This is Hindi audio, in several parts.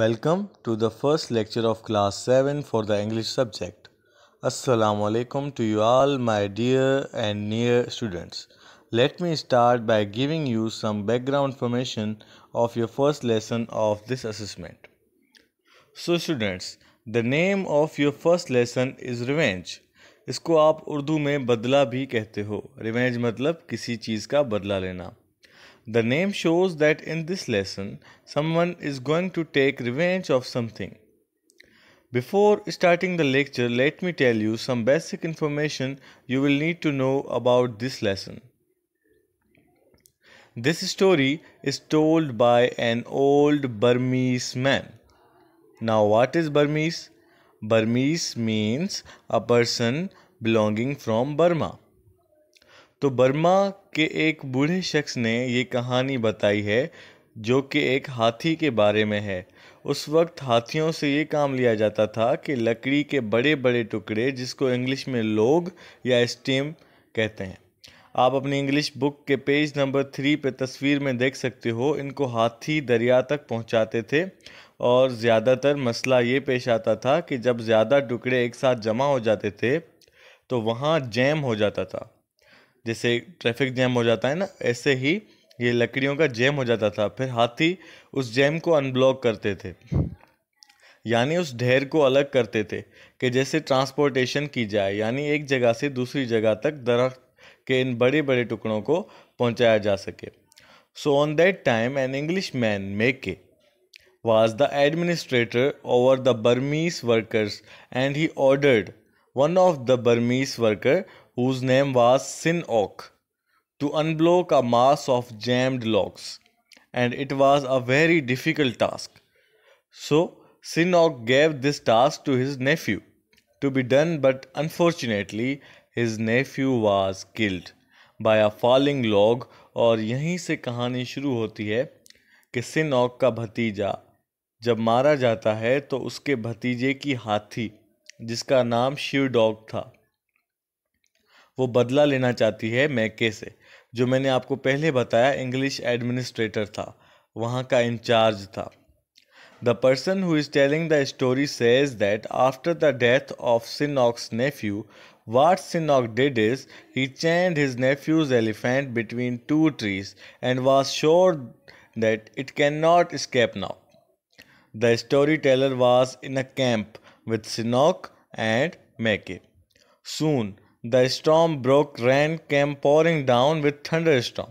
Welcome to the first lecture of class 7 for the English subject. Assalamu alaikum to you all my dear and near students. Let me start by giving you some background information of your first lesson of this assessment. So students, the name of your first lesson is revenge. इसको आप उर्दू में बदला भी कहते हो Revenge मतलब किसी चीज़ का बदला लेना the name shows that in this lesson, someone is going to take revenge of something. Before starting the lecture, let me tell you some basic information you will need to know about this lesson. This story is told by an old Burmese man. Now, what is Burmese? Burmese means a person belonging from Burma. तो बर्मा के एक बूढ़े शख्स ने ये कहानी बताई है जो कि एक हाथी के बारे में है उस वक्त हाथियों से ये काम लिया जाता था कि लकड़ी के बड़े बड़े टुकड़े जिसको इंग्लिश में लोग या स्टीम कहते हैं आप अपनी इंग्लिश बुक के पेज नंबर थ्री पे तस्वीर में देख सकते हो इनको हाथी दरिया तक पहुंचाते थे और ज़्यादातर मसला ये पेश आता था कि जब ज़्यादा टुकड़े एक साथ जमा हो जाते थे तो वहाँ जैम हो जाता था जैसे ट्रैफिक जैम हो जाता है ना ऐसे ही ये लकड़ियों का जैम हो जाता था फिर हाथी उस जैम को अनब्लॉक करते थे यानी उस ढेर को अलग करते थे कि जैसे ट्रांसपोर्टेशन की जाए यानी एक जगह से दूसरी जगह तक दरख्त के इन बड़े बड़े टुकड़ों को पहुंचाया जा सके so on that time an English man Mackay was the administrator over the Burmese workers and he ordered one of the Burmese worker whose name was Sin Ok, to unblock a mass of jammed locks, and it was a very difficult task. So Sin Ok gave this task to his nephew to be done, but unfortunately, his nephew was killed by a falling log. और यहीं से कहानी शुरू होती है कि सिन ऑक का भतीजा जब मारा जाता है तो उसके भतीजे की हाथी जिसका नाम शिव डॉग था वो बदला लेना चाहती है मैके से जो मैंने आपको पहले बताया इंग्लिश एडमिनिस्ट्रेटर था वहाँ का इंचार्ज था the person who is telling the story says that after the death of Sinok's nephew what Sinok did is he chained his nephew's elephant between two trees and was sure that it can not escape now the story teller was in a camp with Sinok and Mackay soon the storm broke rain came pouring down with thunder storm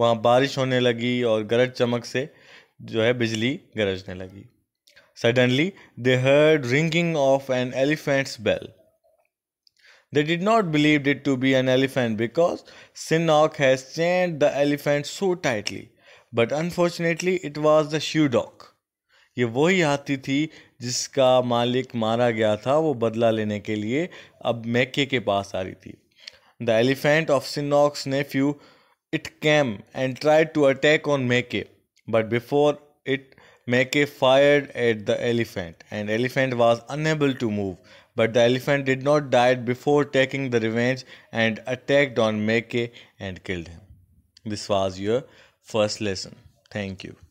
वहाँ बारिश होने लगी और गरज चमक से जो है बिजली गरजने लगी suddenly they heard ringing of an elephant's bell they did not believe it to be an elephant because Sinok has chained the elephant so tightly but unfortunately it was the shoe dog ये वही हाथी थी जिसका मालिक मारा गया था वो बदला लेने के लिए अब मैके के पास आ रही थी the elephant of Sinok's nephew it came and try to attack on Mackay but before it Mackay fired at the elephant and elephant was unable to move but the elephant did not died before taking the revenge and attacked on Mackay and killed him this was your first lesson thank you